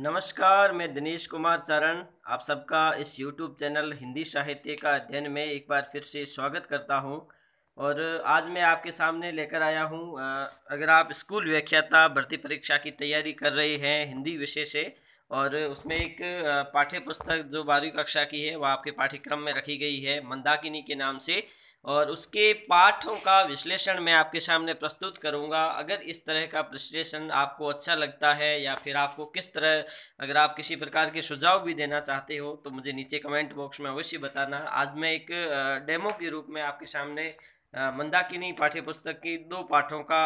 नमस्कार मैं दिनेश कुमार चरण आप सबका इस YouTube चैनल हिंदी साहित्य का अध्ययन में एक बार फिर से स्वागत करता हूं और आज मैं आपके सामने लेकर आया हूं अगर आप स्कूल व्याख्याता भर्ती परीक्षा की तैयारी कर रहे हैं हिंदी विषय से और उसमें एक पाठ्य पुस्तक जो बारहवीं कक्षा की है वह आपके पाठ्यक्रम में रखी गई है मंदाकिनी के नाम से और उसके पाठों का विश्लेषण मैं आपके सामने प्रस्तुत करूंगा अगर इस तरह का विश्लेषण आपको अच्छा लगता है या फिर आपको किस तरह अगर आप किसी प्रकार के सुझाव भी देना चाहते हो तो मुझे नीचे कमेंट बॉक्स में अवश्य बताना आज मैं एक डेमो के रूप में आपके सामने मंदाकिनी पाठ्य पुस्तक की दो पाठों का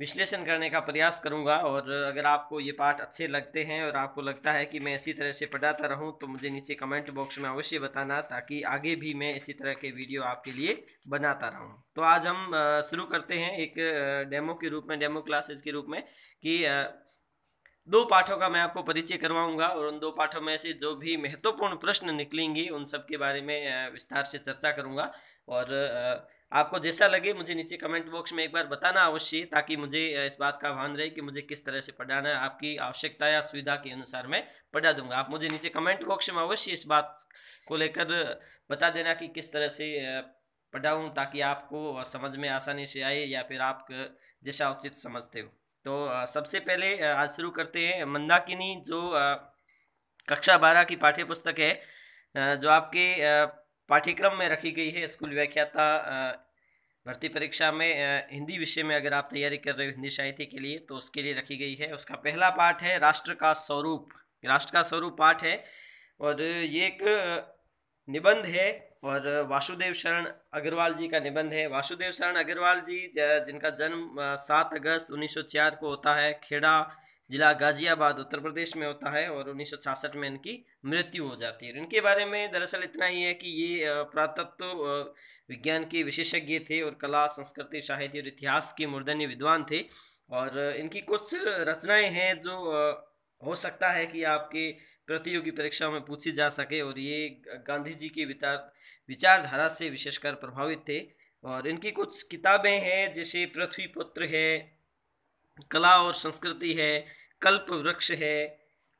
विश्लेषण करने का प्रयास करूंगा और अगर आपको ये पाठ अच्छे लगते हैं और आपको लगता है कि मैं इसी तरह से पढ़ाता रहूं तो मुझे नीचे कमेंट बॉक्स में अवश्य बताना ताकि आगे भी मैं इसी तरह के वीडियो आपके लिए बनाता रहूं तो आज हम शुरू करते हैं एक डेमो के रूप में डेमो क्लासेस के रूप में कि दो पाठों का मैं आपको परिचय करवाऊंगा और उन दो पाठों में से जो भी महत्वपूर्ण प्रश्न निकलेंगे उन सब के बारे में विस्तार से चर्चा करूंगा और आपको जैसा लगे मुझे नीचे कमेंट बॉक्स में एक बार बताना अवश्य ताकि मुझे इस बात का भान रहे कि मुझे किस तरह से पढ़ाना है आपकी आवश्यकता या सुविधा के अनुसार मैं पढ़ा दूंगा आप मुझे नीचे कमेंट बॉक्स में अवश्य इस बात को लेकर बता देना कि किस तरह से पढ़ाऊँ ताकि आपको समझ में आसानी से आए या फिर आप जैसा उचित समझते हो तो सबसे पहले आज शुरू करते हैं मंदाकिनी जो कक्षा बारह की पाठ्य पुस्तक है जो आपके पाठ्यक्रम में रखी गई है स्कूल व्याख्याता भर्ती परीक्षा में हिंदी विषय में अगर आप तैयारी कर रहे हो हिंदी साहित्य के लिए तो उसके लिए रखी गई है उसका पहला पाठ है राष्ट्र का स्वरूप राष्ट्र का स्वरूप पाठ है और ये एक निबंध है और वासुदेव शरण अग्रवाल जी का निबंध है वासुदेव शरण अग्रवाल जी जिनका जन्म सात अगस्त उन्नीस को होता है खेड़ा जिला गाजियाबाद उत्तर प्रदेश में होता है और उन्नीस में इनकी मृत्यु हो जाती है इनके बारे में दरअसल इतना ही है कि ये पुरातत्व विज्ञान के विशेषज्ञ थे और कला संस्कृति साहित्य और इतिहास के मूर्धन्य विद्वान थे और इनकी कुछ रचनाएं हैं जो हो सकता है कि आपके प्रतियोगी परीक्षाओं में पूछी जा सके और ये गांधी जी के विचार विचारधारा से विशेषकर प्रभावित थे और इनकी कुछ किताबें हैं जैसे पृथ्वी पुत्र है कला और संस्कृति है कल्प वृक्ष है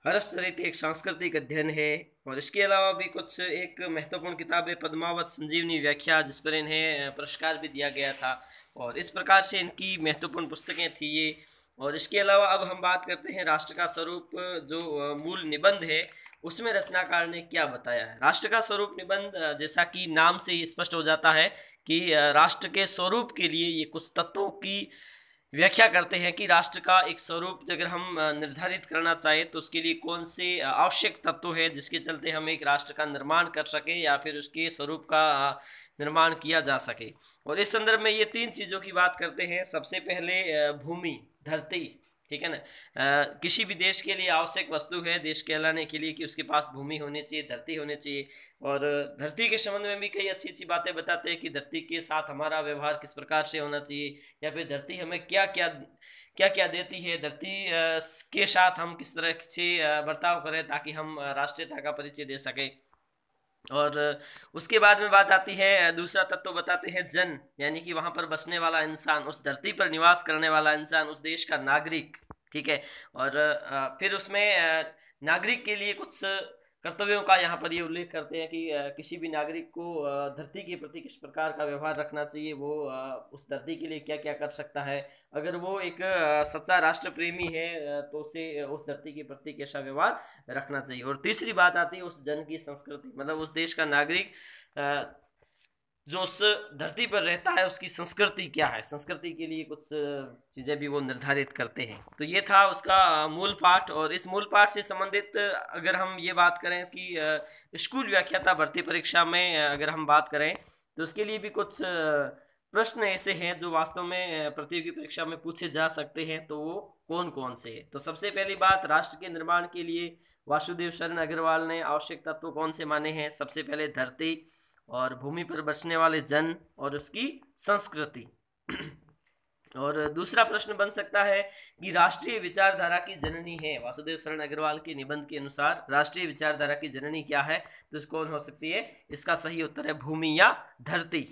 हर्ष सरित एक सांस्कृतिक अध्ययन है और इसके अलावा भी कुछ एक महत्वपूर्ण किताब है पद्मावत संजीवनी व्याख्या जिस पर इन्हें पुरस्कार भी दिया गया था और इस प्रकार से इनकी महत्वपूर्ण पुस्तकें थी ये और इसके अलावा अब हम बात करते हैं राष्ट्र का स्वरूप जो मूल निबंध है उसमें रचनाकार ने क्या बताया है राष्ट्र का स्वरूप निबंध जैसा कि नाम से ही स्पष्ट हो जाता है कि राष्ट्र के स्वरूप के लिए ये कुछ तत्वों की व्याख्या करते हैं कि राष्ट्र का एक स्वरूप अगर हम निर्धारित करना चाहें तो उसके लिए कौन से आवश्यक तत्व है जिसके चलते हम एक राष्ट्र का निर्माण कर सकें या फिर उसके स्वरूप का निर्माण किया जा सके और इस संदर्भ में ये तीन चीज़ों की बात करते हैं सबसे पहले भूमि धरती ठीक है ना किसी भी देश के लिए आवश्यक वस्तु है देश कहलाने के लिए कि उसके पास भूमि होनी चाहिए धरती होनी चाहिए और धरती के संबंध में भी कई अच्छी अच्छी बातें बताते हैं कि धरती के साथ हमारा व्यवहार किस प्रकार से होना चाहिए या फिर धरती हमें क्या क्या क्या क्या देती है धरती के साथ हम किस तरह से बर्ताव करें ताकि हम राष्ट्रीयता का परिचय दे सकें और उसके बाद में बात आती है दूसरा तत्व बताते हैं जन यानी कि वहाँ पर बसने वाला इंसान उस धरती पर निवास करने वाला इंसान उस देश का नागरिक ठीक है और फिर उसमें नागरिक के लिए कुछ कर्तव्यों का यहाँ पर ये उल्लेख करते हैं कि किसी भी नागरिक को धरती के प्रति किस प्रकार का व्यवहार रखना चाहिए वो उस धरती के लिए क्या क्या कर सकता है अगर वो एक सच्चा राष्ट्र प्रेमी है तो उसे उस धरती के प्रति कैसा व्यवहार रखना चाहिए और तीसरी बात आती है उस जन की संस्कृति मतलब उस देश का नागरिक जो उस धरती पर रहता है उसकी संस्कृति क्या है संस्कृति के लिए कुछ चीज़ें भी वो निर्धारित करते हैं तो ये था उसका मूल पाठ और इस मूल पाठ से संबंधित अगर हम ये बात करें कि स्कूल व्याख्याता भर्ती परीक्षा में अगर हम बात करें तो उसके लिए भी कुछ प्रश्न ऐसे हैं जो वास्तव में प्रतियोगी परीक्षा में पूछे जा सकते हैं तो वो कौन कौन से तो सबसे पहली बात राष्ट्र के निर्माण के लिए वासुदेव शरण अग्रवाल ने आवश्यक तत्व तो कौन से माने हैं सबसे पहले धरती और भूमि पर बसने वाले जन और उसकी संस्कृति और दूसरा प्रश्न बन सकता है कि राष्ट्रीय विचारधारा की जननी है वासुदेव शरण अग्रवाल के निबंध के अनुसार राष्ट्रीय विचारधारा की जननी क्या है तो कौन हो सकती है इसका सही उत्तर है भूमि या धरती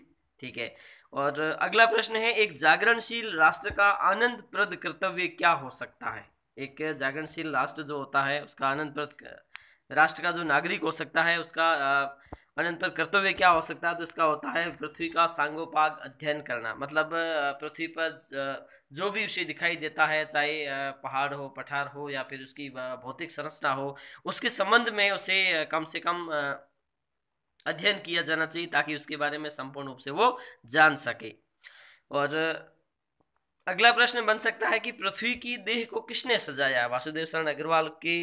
ठीक है और अगला प्रश्न है एक जागरणशील राष्ट्र का आनंद प्रद कर्तव्य क्या हो सकता है एक जागरणशील राष्ट्र जो होता है उसका आनंद प्रद राष्ट्र का जो नागरिक हो सकता है उसका अनंत पर कर्तव्य क्या हो सकता है तो इसका होता है पृथ्वी का सांगोपाग अध्ययन करना मतलब पृथ्वी पर जो भी विषय दिखाई देता है चाहे पहाड़ हो पठार हो या फिर उसकी भौतिक संरचना हो उसके संबंध में उसे कम से कम अध्ययन किया जाना चाहिए ताकि उसके बारे में संपूर्ण रूप से वो जान सके और अगला प्रश्न बन सकता है कि पृथ्वी की देह को किसने सजाया वासुदेव शरण अग्रवाल के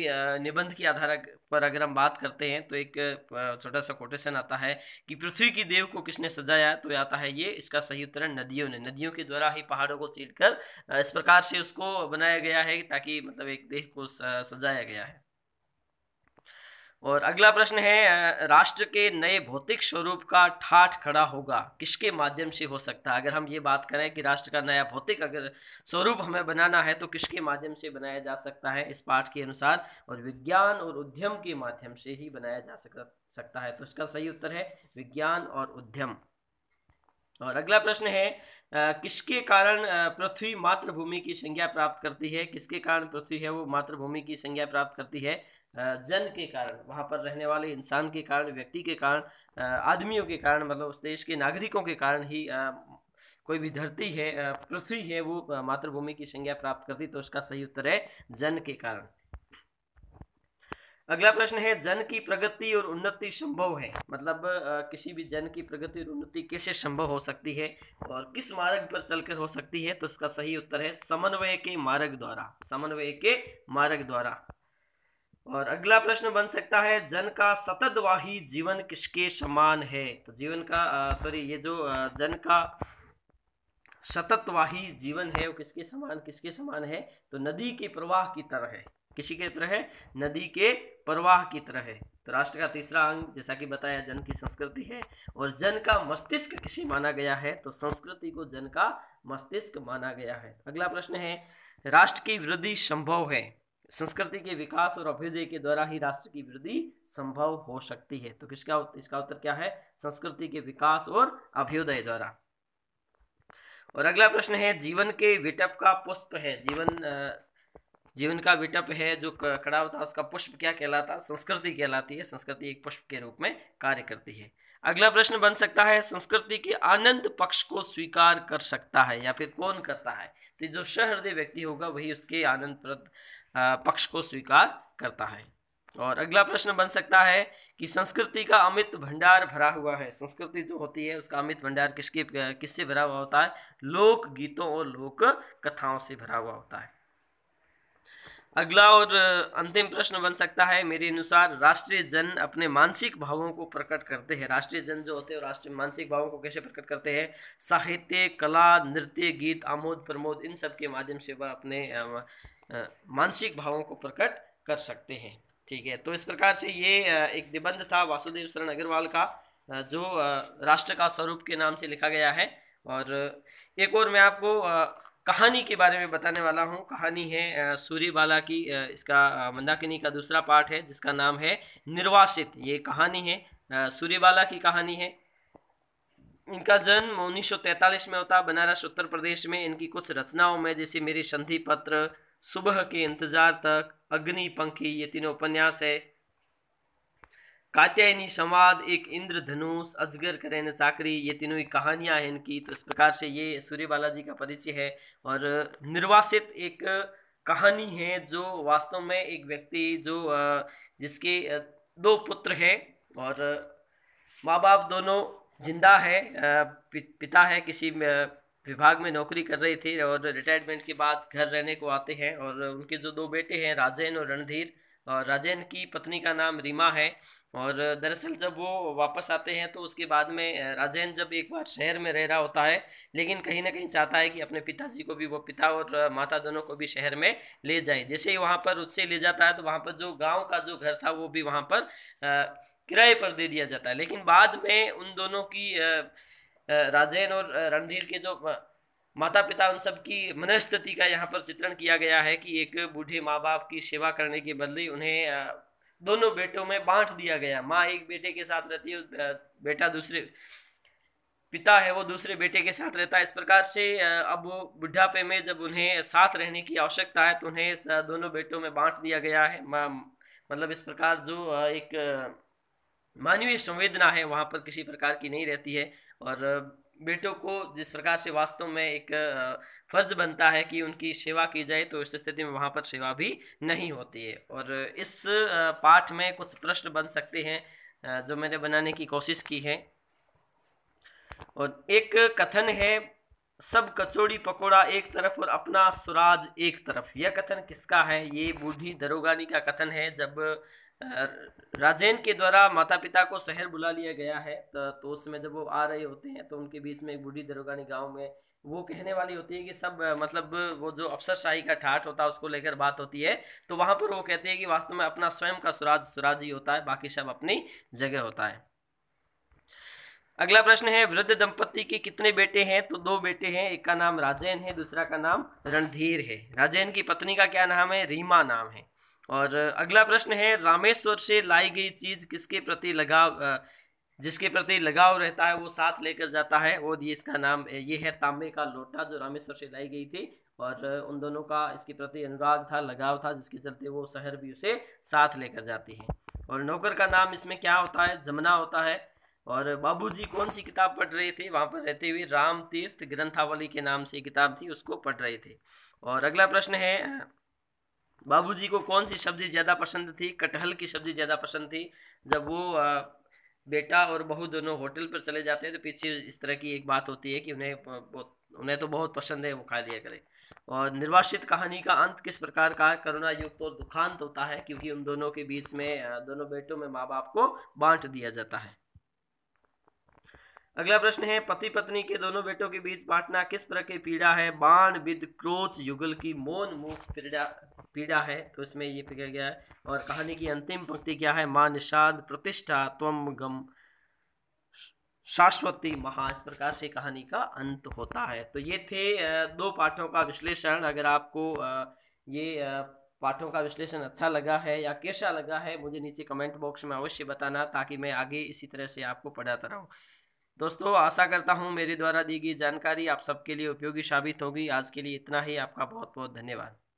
निबंध के आधार पर अगर हम बात करते हैं तो एक छोटा सा कोटेशन आता है कि पृथ्वी की देव को किसने सजाया तो आता है ये इसका सही उत्तर नदियों ने नदियों के द्वारा ही पहाड़ों को चीर इस प्रकार से उसको बनाया गया है ताकि मतलब एक देह को सजाया गया है और अगला प्रश्न है राष्ट्र के नए भौतिक स्वरूप का ठाठ खड़ा होगा किसके माध्यम से हो सकता है अगर हम ये बात करें कि राष्ट्र का नया भौतिक अगर स्वरूप हमें बनाना है तो किसके माध्यम से बनाया जा सकता है इस पाठ के अनुसार और विज्ञान और उद्यम के माध्यम से ही बनाया जा सकता है तो इसका सही उत्तर है विज्ञान और उद्यम और अगला प्रश्न है किसके कारण पृथ्वी मातृभूमि की संज्ञा प्राप्त करती है किसके कारण पृथ्वी है वो मातृभूमि की संज्ञा प्राप्त करती है जन के कारण वहाँ पर रहने वाले इंसान के कारण व्यक्ति के कारण आदमियों के कारण मतलब उस देश के नागरिकों के कारण ही कोई भी धरती है पृथ्वी है वो मातृभूमि की संज्ञा प्राप्त करती तो उसका सही उत्तर है जन के कारण अगला प्रश्न है जन की प्रगति और उन्नति संभव है मतलब आ, किसी भी जन की प्रगति और उन्नति कैसे संभव हो सकती है और किस मार्ग पर चलकर हो सकती है तो इसका सही उत्तर है समन्वय के मार्ग द्वारा समन्वय के मार्ग द्वारा और अगला प्रश्न बन सकता है जन का सततवाही जीवन किसके समान है तो जीवन का सॉरी ये जो आ, जन का सततवाही जीवन है वो किसके समान किसके समान है तो नदी के प्रवाह की तरह है किसी की तरह है नदी के प्रवाह की तरह है तो राष्ट्र का तीसरा अंग जैसा कि बताया जन की संस्कृति है और जन का मस्तिष्क किसी माना गया है तो संस्कृति को जन का मस्तिष्क माना गया है अगला प्रश्न है राष्ट्र की वृद्धि संभव है संस्कृति के विकास और अभ्युदय के द्वारा ही राष्ट्र की वृद्धि संभव हो सकती है तो किसका इसका उत्तर क्या है संस्कृति के विकास और अभ्युदय द्वारा और अगला प्रश्न है जीवन के विटप का पुष्प है जीवन जीवन का विटप है जो कड़ा होता है उसका पुष्प क्या कहलाता है संस्कृति कहलाती है संस्कृति एक पुष्प के रूप में कार्य करती है अगला प्रश्न बन सकता है संस्कृति के आनंद पक्ष को स्वीकार कर सकता है या फिर कौन करता है तो जो सहृदय व्यक्ति होगा वही उसके आनंद पक्ष को स्वीकार करता है और अगला प्रश्न बन सकता है कि संस्कृति का अमित भंडार भरा हुआ है संस्कृति जो होती है उसका अमित भंडार किसके किससे भरा हुआ होता है लोक गीतों और लोक कथाओं से भरा हुआ होता है अगला और अंतिम प्रश्न बन सकता है मेरे अनुसार राष्ट्रीय जन अपने मानसिक भावों को प्रकट करते हैं राष्ट्रीय जन जो होते हैं राष्ट्रीय मानसिक भावों को कैसे प्रकट करते हैं साहित्य कला नृत्य गीत आमोद प्रमोद इन सब के माध्यम से वह अपने मानसिक भावों को प्रकट कर सकते हैं ठीक है तो इस प्रकार से ये एक निबंध था वासुदेव शरण अग्रवाल का जो राष्ट्र का स्वरूप के नाम से लिखा गया है और एक और मैं आपको कहानी के बारे में बताने वाला हूँ कहानी है बाला की इसका मंदाकिनी का दूसरा पार्ट है जिसका नाम है निर्वासित ये कहानी है बाला की कहानी है इनका जन्म उन्नीस में होता बनारस उत्तर प्रदेश में इनकी कुछ रचनाओं में जैसे मेरे संधि पत्र सुबह के इंतजार तक अग्निपंखी ये तीनों उपन्यास है कात्यायनी संवाद एक इंद्रधनुष अजगर करें चाकरी ये तीनों ही कहानियां हैं इनकी तो इस प्रकार से ये सूर्य बालाजी का परिचय है और निर्वासित एक कहानी है जो वास्तव में एक व्यक्ति जो जिसके दो पुत्र हैं और माँ बाप दोनों जिंदा है पिता है किसी विभाग में नौकरी कर रहे थे और रिटायरमेंट के बाद घर रहने को आते हैं और उनके जो दो बेटे हैं राजेन और रणधीर राजेन की पत्नी का नाम रीमा है और दरअसल जब वो वापस आते हैं तो उसके बाद में राजेन जब एक बार शहर में रह रहा होता है लेकिन कहीं ना कहीं चाहता है कि अपने पिताजी को भी वो पिता और माता दोनों को भी शहर में ले जाए जैसे ही वहाँ पर उससे ले जाता है तो वहाँ पर जो गाँव का जो घर था वो भी वहाँ पर किराए पर दे दिया जाता है लेकिन बाद में उन दोनों की राजेन और रणधीर के जो माता पिता उन सब की मनस्थिति का यहाँ पर चित्रण किया गया है कि एक बूढ़े माँ बाप की सेवा करने के बदले उन्हें दोनों बेटों में बांट दिया गया माँ एक बेटे के साथ रहती है बेटा दूसरे पिता है वो दूसरे बेटे के साथ रहता है इस प्रकार से अब बुढ़ापे में जब उन्हें साथ रहने की आवश्यकता है तो उन्हें दोनों बेटों में बांट दिया गया है मतलब इस प्रकार जो एक मानवीय संवेदना है वहाँ पर किसी प्रकार की नहीं रहती है और बेटों को जिस प्रकार से वास्तव में एक फर्ज बनता है कि उनकी सेवा की जाए तो इस स्थिति में वहाँ पर सेवा भी नहीं होती है और इस पाठ में कुछ प्रश्न बन सकते हैं जो मैंने बनाने की कोशिश की है और एक कथन है सब कचौड़ी पकोड़ा एक तरफ और अपना सुराज एक तरफ यह कथन किसका है ये बूढ़ी दरोगानी का कथन है जब राजेन के द्वारा माता पिता को शहर बुला लिया गया है तो उस समय जब वो आ रहे होते हैं तो उनके बीच में एक बूढ़ी दरोगानी गांव में वो कहने वाली होती है कि सब मतलब वो जो अफसरशाही का ठाठ होता है उसको लेकर बात होती है तो वहां पर वो कहती है कि वास्तव में अपना स्वयं का सुराज सुराज ही होता है बाकी सब अपनी जगह होता है अगला प्रश्न है वृद्ध दंपति के कितने बेटे हैं तो दो बेटे हैं एक का नाम राजेन है दूसरा का नाम रणधीर है राजेन की पत्नी का क्या नाम है रीमा नाम है और अगला प्रश्न है रामेश्वर से लाई गई चीज किसके प्रति लगाव जिसके प्रति लगाव रहता है वो साथ लेकर जाता है और ये इसका नाम ये है तांबे का लोटा जो रामेश्वर से लाई गई थी और उन दोनों का इसके प्रति अनुराग था लगाव था जिसके चलते वो शहर भी उसे साथ लेकर जाती है और नौकर का नाम इसमें क्या होता है जमना होता है और बाबूजी कौन सी किताब पढ़ रहे थे वहाँ पर रहते हुए राम तीर्थ ग्रंथावली के नाम से किताब थी उसको पढ़ रहे थे और अगला प्रश्न है बाबूजी को कौन सी सब्ज़ी ज़्यादा पसंद थी कटहल की सब्ज़ी ज़्यादा पसंद थी जब वो बेटा और बहू दोनों होटल पर चले जाते हैं तो पीछे इस तरह की एक बात होती है कि उन्हें बहुत उन्हें तो बहुत पसंद है वो खा लिया करें और निर्वासित कहानी का अंत किस प्रकार का करुणा युक्त और दुखांत होता है क्योंकि उन दोनों के बीच में दोनों बेटों में माँ बाप को बांट दिया जाता है अगला प्रश्न है पति पत्नी के दोनों बेटों के बीच बांटना किस तरह की पीड़ा है बाण विद क्रोच युगल की मोन मुख पीड़ा पीड़ा है तो इसमें ये पकड़ गया है और कहानी की अंतिम पंक्ति क्या है मान निषाद प्रतिष्ठा त्वम गम शाश्वती महा इस प्रकार से कहानी का अंत होता है तो ये थे दो पाठों का विश्लेषण अगर आपको ये पाठों का विश्लेषण अच्छा लगा है या कैसा लगा है मुझे नीचे कमेंट बॉक्स में अवश्य बताना ताकि मैं आगे इसी तरह से आपको पढ़ाता रहूँ दोस्तों आशा करता हूँ मेरे द्वारा दी गई जानकारी आप सबके लिए उपयोगी साबित होगी आज के लिए इतना ही आपका बहुत बहुत धन्यवाद